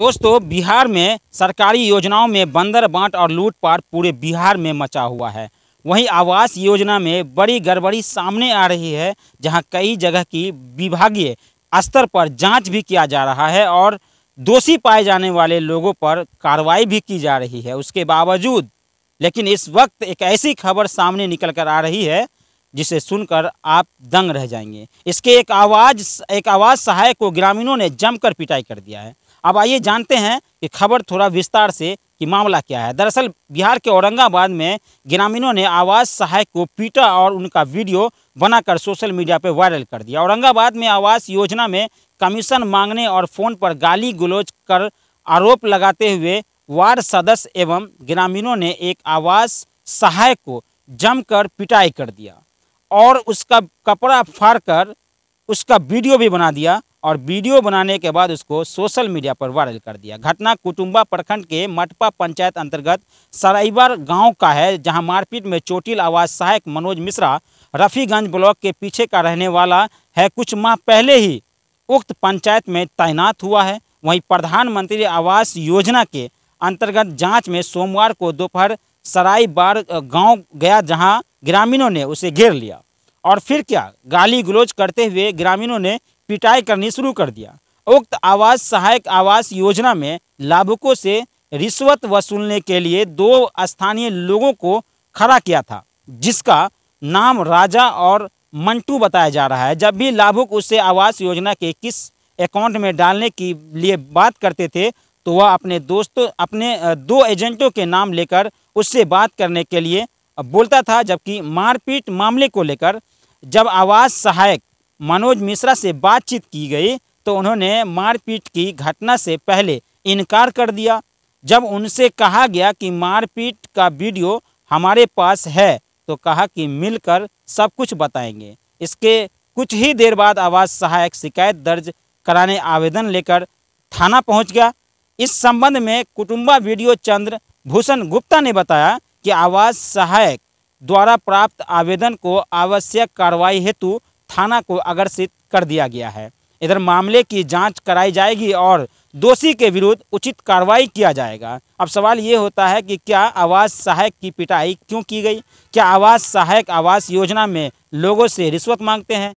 दोस्तों बिहार में सरकारी योजनाओं में बंदर बांट और लूटपाट पूरे बिहार में मचा हुआ है वहीं आवास योजना में बड़ी गड़बड़ी सामने आ रही है जहां कई जगह की विभागीय स्तर पर जांच भी किया जा रहा है और दोषी पाए जाने वाले लोगों पर कार्रवाई भी की जा रही है उसके बावजूद लेकिन इस वक्त एक ऐसी खबर सामने निकल कर आ रही है जिसे सुनकर आप दंग रह जाएंगे इसके एक आवाज़ एक आवाज़ सहायक को ग्रामीणों ने जमकर पिटाई कर दिया है अब आइए जानते हैं कि खबर थोड़ा विस्तार से कि मामला क्या है दरअसल बिहार के औरंगाबाद में ग्रामीणों ने आवाज़ सहायक को पीटा और उनका वीडियो बनाकर सोशल मीडिया पर वायरल कर दिया औरंगाबाद में आवास योजना में कमीशन मांगने और फ़ोन पर गाली गलोच कर आरोप लगाते हुए वार्ड सदस्य एवं ग्रामीणों ने एक आवास सहायक को जमकर पिटाई कर दिया और उसका कपड़ा फाड़ कर उसका वीडियो भी बना दिया और वीडियो बनाने के बाद उसको सोशल मीडिया पर वायरल कर दिया घटना कुटुम्बा प्रखंड के मटपा पंचायत अंतर्गत सराइबर गांव का है जहां मारपीट में चोटिल आवाज सहायक मनोज मिश्रा रफ़ीगंज ब्लॉक के पीछे का रहने वाला है कुछ माह पहले ही उक्त पंचायत में तैनात हुआ है वहीं प्रधानमंत्री आवास योजना के अंतर्गत जाँच में सोमवार को दोपहर सराई बार गाँव गया जहाँ ग्रामीणों ने उसे घेर लिया और फिर क्या गाली गलोज करते हुए ग्रामीणों ने पिटाई करनी शुरू कर दिया उक्त आवास सहायक आवास योजना में लाभुकों से रिश्वत वसूलने के लिए दो स्थानीय लोगों को खड़ा किया था जिसका नाम राजा और मंटू बताया जा रहा है जब भी लाभुक उसे आवास योजना के किस अकाउंट में डालने के लिए बात करते थे तो वह अपने दोस्तों अपने दो एजेंटों के नाम लेकर उससे बात करने के लिए बोलता था जबकि मारपीट मामले को लेकर जब आवास सहायक मनोज मिश्रा से बातचीत की गई तो उन्होंने मारपीट की घटना से पहले इनकार कर दिया जब उनसे कहा गया कि मारपीट का वीडियो हमारे पास है तो कहा कि मिलकर सब कुछ बताएंगे इसके कुछ ही देर बाद आवाज सहायक शिकायत दर्ज कराने आवेदन लेकर थाना पहुंच गया इस संबंध में कुटुम्बा वीडियो चंद्र भूषण गुप्ता ने बताया कि आवाज सहायक द्वारा प्राप्त आवेदन को आवश्यक कार्रवाई हेतु थाना को अग्रसित कर दिया गया है इधर मामले की जांच कराई जाएगी और दोषी के विरुद्ध उचित कार्रवाई किया जाएगा अब सवाल ये होता है कि क्या आवास सहायक की पिटाई क्यों की गई क्या आवास सहायक आवास योजना में लोगों से रिश्वत मांगते हैं